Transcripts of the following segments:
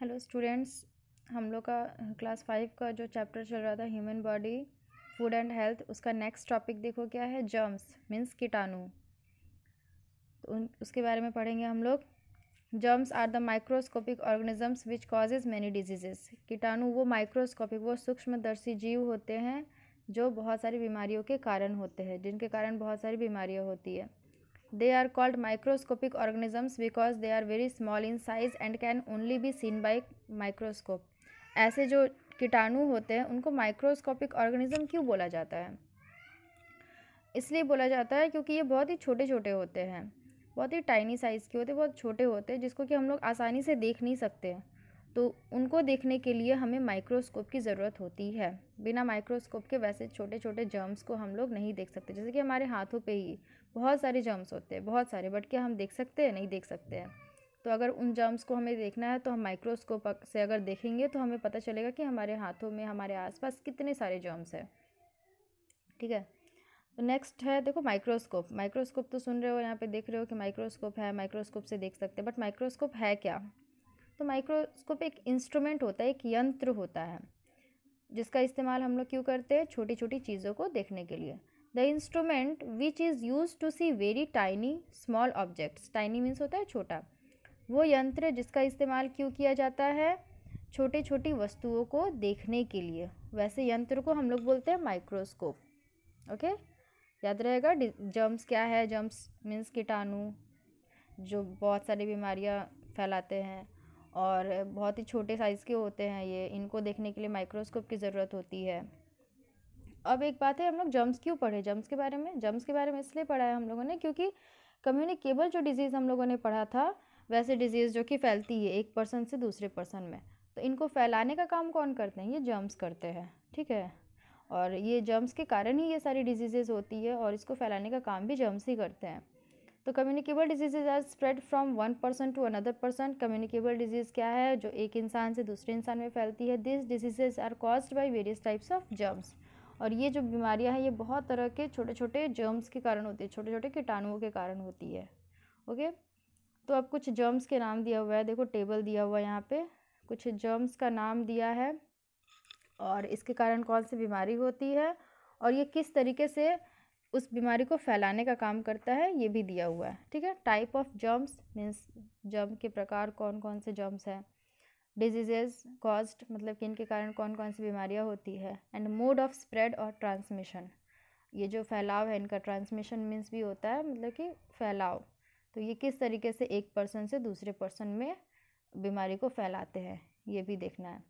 hello students हम लोग का क्लास फाइव का जो चैप्टर चल रहा था human body food and health उसका नेक्स्ट टॉपिक देखो क्या है जर्म्स मीन्स कीटाणु तो उन उसके बारे में पढ़ेंगे हम लोग germs are the microscopic organisms which causes many diseases कीटाणु वो माइक्रोस्कोपिक वो सूक्ष्मदर्शी जीव होते हैं जो बहुत सारी बीमारियों के कारण होते हैं जिनके कारण बहुत सारी बीमारियाँ होती है they are called microscopic organisms because they are very small in size and can only be seen by microscope ऐसे जो कीटाणु होते हैं उनको माइक्रोस्कोपिक ऑर्गेनिज्म क्यों बोला जाता है इसलिए बोला जाता है क्योंकि ये बहुत ही छोटे छोटे होते हैं बहुत ही टाइनी साइज़ के होते हैं बहुत छोटे होते हैं जिसको कि हम लोग आसानी से देख नहीं सकते तो उनको देखने के लिए हमें माइक्रोस्कोप की ज़रूरत होती है बिना माइक्रोस्कोप के वैसे छोटे छोटे जर्म्स को हम लोग नहीं देख सकते जैसे कि हमारे हाथों पे ही बहुत सारे जर्म्स होते हैं बहुत सारे बट क्या हम देख सकते हैं नहीं देख सकते हैं तो अगर उन जर्म्स को हमें देखना है तो हम माइक्रोस्कोप से अगर देखेंगे तो हमें पता चलेगा कि हमारे हाथों में हमारे आसपास कितने सारे जर्म्स हैं ठीक है तो नेक्स्ट है देखो माइक्रोस्कोप माइक्रोस्कोप तो सुन रहे हो यहाँ पे देख रहे हो कि माइक्रोस्कोप है माइक्रोस्कोप से देख सकते हैं बट माइक्रोस्कोप है क्या तो माइक्रोस्कोप एक इंस्ट्रूमेंट होता है एक यंत्र होता है जिसका इस्तेमाल हम लोग क्यों करते हैं छोटी छोटी चीज़ों को देखने के लिए the instrument which is use to see very tiny small objects tiny means होता है छोटा वो यंत्र जिसका इस्तेमाल क्यों किया जाता है छोटी छोटी वस्तुओं को देखने के लिए वैसे यंत्र को हम लोग बोलते हैं माइक्रोस्कोप ओके याद रहेगा जर्म्स क्या है जर्म्स मीन्स कीटाणु जो बहुत सारी बीमारियाँ फैलाते हैं और बहुत ही छोटे साइज़ के होते हैं ये इनको देखने के लिए माइक्रोस्कोप की ज़रूरत होती है अब एक बात है हम लोग जम्स क्यों पढ़े जम्स के बारे में जम्स के बारे में इसलिए पढ़ा है हम लोगों ने क्योंकि कम्युनिकेबल जो डिजीज़ हम लोगों ने पढ़ा था वैसे डिजीज़ जो कि फैलती है एक पर्सन से दूसरे पर्सन में तो इनको फैलाने का काम कौन करते हैं ये जर्म्स करते हैं ठीक है और ये जर्म्स के कारण ही ये सारी डिजीज़ेज़ होती है और इसको फैलाने का काम भी जर्म्स ही करते हैं तो communicable diseases are spread from one person to another person communicable disease क्या है जो एक इंसान से दूसरे इंसान में फैलती है this diseases are caused by various types of germs और ये जो बीमारियां हैं ये बहुत तरह के छोटे छोटे जर्म्स के कारण होती है छोटे छोटे कीटाणुओं के कारण होती है ओके तो अब कुछ जर्म्स के नाम दिया हुआ है देखो टेबल दिया हुआ है यहाँ पे कुछ जर्म्स का नाम दिया है और इसके कारण कौन सी बीमारी होती है और ये किस तरीके से उस बीमारी को फैलाने का काम करता है ये भी दिया हुआ है ठीक है type of germs means germ के प्रकार कौन कौन से जर्म्स हैं डिजीजेज कॉज्ड मतलब कि इनके कारण कौन कौन सी बीमारियाँ होती है एंड मोड ऑफ स्प्रेड और ट्रांसमिशन ये जो फैलाव है इनका ट्रांसमिशन मीन्स भी होता है मतलब कि फैलाव तो ये किस तरीके से एक पर्सन से दूसरे पर्सन में बीमारी को फैलाते हैं ये भी देखना है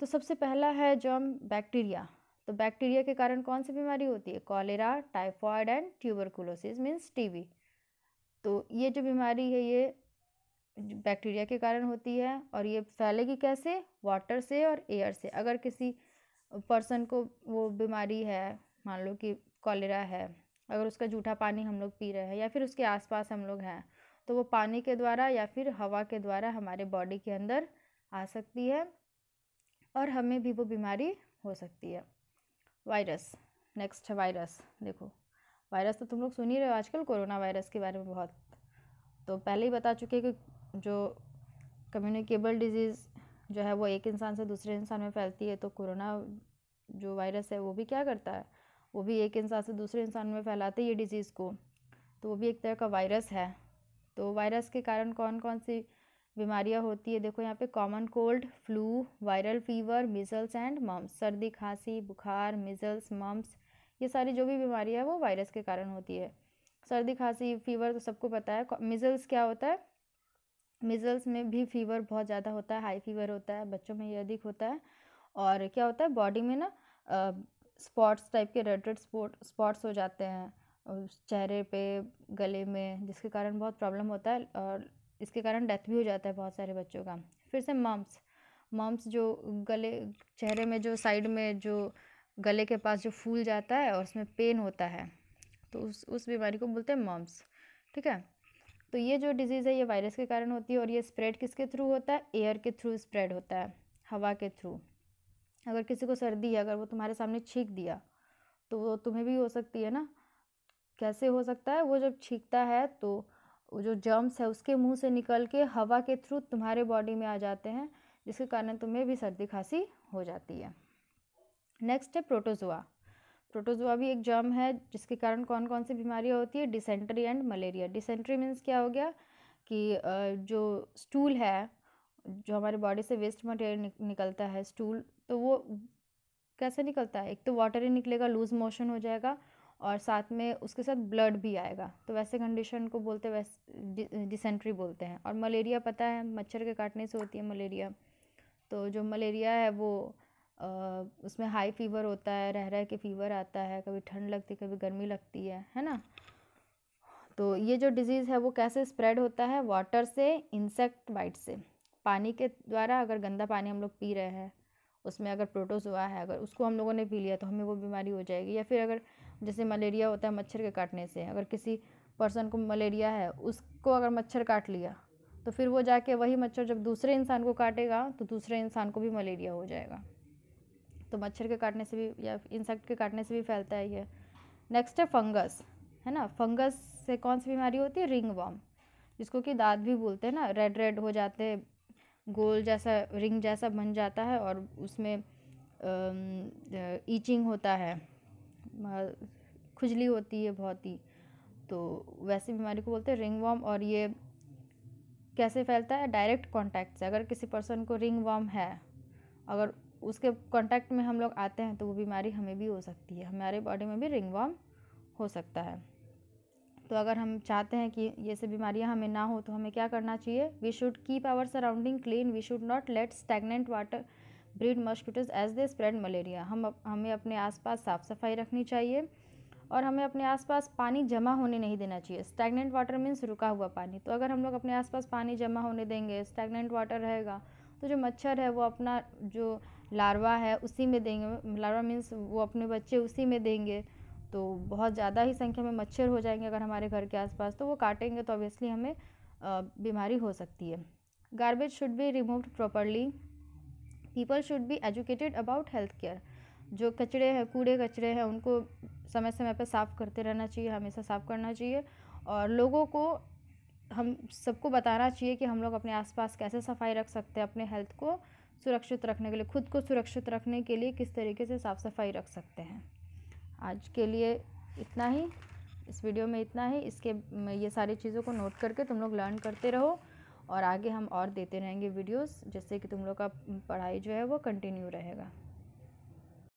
तो सबसे पहला है जो हम बैक्टीरिया तो बैक्टीरिया के कारण कौन सी बीमारी होती है cholera typhoid and tuberculosis means T तो ये जो बीमारी है ये बैक्टीरिया के कारण होती है और ये फैलेगी कैसे वाटर से और एयर से अगर किसी पर्सन को वो बीमारी है मान लो कि कॉलेरा है अगर उसका जूठा पानी हम लोग पी रहे हैं या फिर उसके आसपास हम लोग हैं तो वो पानी के द्वारा या फिर हवा के द्वारा हमारे बॉडी के अंदर आ सकती है और हमें भी वो बीमारी हो सकती है वायरस नेक्स्ट है वायरस देखो वायरस तो तुम लोग सुन ही रहे हो आजकल कोरोना वायरस के बारे में बहुत तो पहले ही बता चुके हैं कि जो कम्युनिकेबल डिज़ीज़ जो है वो एक इंसान से दूसरे इंसान में फैलती है तो कोरोना जो वायरस है वो भी क्या करता है वो भी एक इंसान से दूसरे इंसान में फैलाते ये डिज़ीज़ को तो वो भी एक तरह का वायरस है तो वायरस के कारण कौन कौन सी बीमारियां होती है देखो यहाँ पे common cold flu viral fever measles and mumps सर्दी खांसी बुखार मिजल्स मम्स ये सारी जो भी बीमारियाँ वो वायरस के कारण होती है सर्दी खांसी फीवर तो सबको पता है मिजल्स क्या होता है मिजल्स में भी फीवर बहुत ज़्यादा होता है हाई फीवर होता है बच्चों में ये अधिक होता है और क्या होता है बॉडी में ना स्पॉट्स टाइप के रेड रेड स्पॉट स्पॉट्स हो जाते हैं चेहरे पे गले में जिसके कारण बहुत प्रॉब्लम होता है और इसके कारण डेथ भी हो जाता है बहुत सारे बच्चों का फिर से मम्स मम्स जो गले चेहरे में जो साइड में जो गले के पास जो फूल जाता है और उसमें पेन होता है तो उस उस बीमारी को बोलते हैं मम्स ठीक है तो ये जो डिजीज़ है ये वायरस के कारण होती है और ये स्प्रेड किसके थ्रू होता है एयर के थ्रू स्प्रेड होता है हवा के थ्रू अगर किसी को सर्दी है अगर वो तुम्हारे सामने छींक दिया तो वो तुम्हें भी हो सकती है ना कैसे हो सकता है वो जब छींकता है तो जो जर्म्स है उसके मुंह से निकल के हवा के थ्रू तुम्हारे बॉडी में आ जाते हैं जिसके कारण तुम्हें भी सर्दी खांसी हो जाती है नेक्स्ट है प्रोटोजोआ प्रोटोजोआ भी एक जर्म है जिसके कारण कौन कौन सी बीमारियाँ होती है dysentery and malaria dysentery means क्या हो गया कि जो स्टूल है जो हमारे बॉडी से वेस्ट मटेरियल निकलता है स्टूल तो वो कैसे निकलता है एक तो वाटर ही निकलेगा लूज़ मोशन हो जाएगा और साथ में उसके साथ ब्लड भी आएगा तो वैसे कंडीशन को बोलते वैसे डिसेंट्री बोलते हैं और मलेरिया पता है मच्छर के काटने से होती है मलेरिया तो जो मलेरिया है वो उसमें हाई फीवर होता है रह रह के फीवर आता है कभी ठंड लगती है कभी गर्मी लगती है है ना तो ये जो डिज़ीज़ है वो कैसे स्प्रेड होता है वाटर से इंसेक्ट बाइट से पानी के द्वारा अगर गंदा पानी हम लोग पी रहे हैं उसमें अगर प्रोटोस हुआ है अगर उसको हम लोगों ने पी लिया तो हमें वो बीमारी हो जाएगी या फिर अगर जैसे मलेरिया होता है मच्छर के काटने से अगर किसी पर्सन को मलेरिया है उसको अगर मच्छर काट लिया तो फिर वो जाके वही मच्छर जब दूसरे इंसान को काटेगा तो दूसरे इंसान को भी मलेरिया हो जाएगा तो मच्छर के काटने से भी या इंसेक्ट के काटने से भी फैलता है ये नेक्स्ट है फंगस है ना फंगस से कौन सी बीमारी होती है रिंग वॉम जिसको कि दाँत भी बोलते हैं ना रेड रेड हो जाते गोल जैसा रिंग जैसा बन जाता है और उसमें ईचिंग होता है खुजली होती है बहुत ही तो वैसी बीमारी को बोलते हैं रिंग वॉम और ये कैसे फैलता है डायरेक्ट कॉन्टैक्ट से अगर किसी पर्सन को रिंग वॉम है अगर उसके कांटेक्ट में हम लोग आते हैं तो वो बीमारी हमें भी हो सकती है हमारे बॉडी में भी रिंग वॉर्म हो सकता है तो अगर हम चाहते हैं कि ये सब बीमारियाँ हमें ना हो तो हमें क्या करना चाहिए we should keep our surrounding clean we should not let stagnant water breed mosquitoes as they spread malaria हम हमें अपने आसपास साफ़ सफाई रखनी चाहिए और हमें अपने आसपास पानी जमा होने नहीं देना चाहिए स्टैगनेंट वाटर मीन्स रुका हुआ पानी तो अगर हम लोग अपने आसपास पानी जमा होने देंगे स्टैगनेंट वाटर रहेगा तो जो मच्छर है वो अपना जो लार्वा है उसी में देंगे लार्वा मीन्स वो अपने बच्चे उसी में देंगे तो बहुत ज़्यादा ही संख्या में मच्छर हो जाएंगे अगर हमारे घर के आसपास तो वो काटेंगे तो ऑब्वियसली हमें बीमारी हो सकती है garbage should be removed properly people should be educated about health care जो कचड़े हैं कूड़े कचड़े हैं उनको समय समय पर साफ़ करते रहना चाहिए हमेशा साफ़ करना चाहिए और लोगों को हम सबको बताना चाहिए कि हम लोग अपने आसपास कैसे सफाई रख सकते हैं अपने हेल्थ को सुरक्षित रखने के लिए खुद को सुरक्षित रखने के लिए किस तरीके से साफ़ सफाई रख सकते हैं आज के लिए इतना ही इस वीडियो में इतना ही इसके ये सारी चीज़ों को नोट करके तुम लोग लर्न करते रहो और आगे हम और देते रहेंगे वीडियोस जिससे कि तुम लोग का पढ़ाई जो है वो कंटिन्यू रहेगा